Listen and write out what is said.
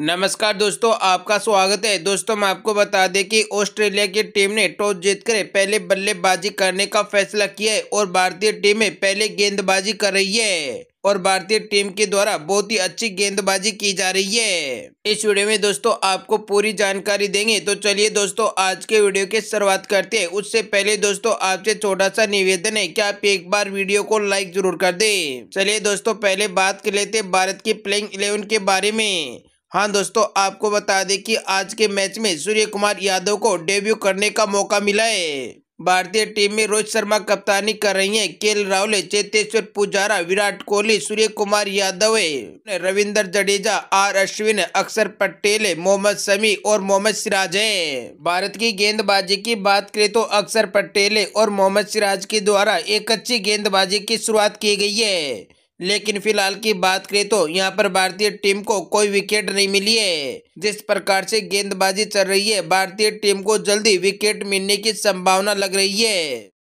नमस्कार दोस्तों आपका स्वागत है दोस्तों हम आपको बता दें कि ऑस्ट्रेलिया की टीम ने टॉस जीतकर पहले बल्लेबाजी करने का फैसला किया है और भारतीय टीम में पहले गेंदबाजी कर रही है और भारतीय टीम के द्वारा बहुत ही अच्छी गेंदबाजी की जा रही है इस वीडियो में दोस्तों आपको पूरी जानकारी देंगे तो चलिए दोस्तों आज के वीडियो की शुरुआत करते हैं उससे पहले दोस्तों आपसे छोटा सा निवेदन है कि आप एक बार वीडियो को लाइक जरूर कर दें चलिए दोस्तों पहले बात कर लेते भारत की प्लेइंग इलेवन के बारे में हाँ दोस्तों आपको बता दें कि आज के मैच में सूर्य कुमार यादव को डेब्यू करने का मौका मिला है भारतीय टीम में रोहित शर्मा कप्तानी कर रही हैं के राहुल चेतेश्वर पुजारा विराट कोहली सूर्य कुमार यादव रविंदर जडेजा आर अश्विन अक्षर पटेल मोहम्मद शमी और मोहम्मद सिराज है भारत की गेंदबाजी की बात करें तो अक्षर पटेल और मोहम्मद सिराज के द्वारा एक अच्छी गेंदबाजी की शुरुआत की गई है लेकिन फिलहाल की बात करें तो यहाँ पर भारतीय टीम को कोई विकेट नहीं मिली है जिस प्रकार से गेंदबाजी चल रही है भारतीय टीम को जल्दी विकेट मिलने की संभावना लग रही है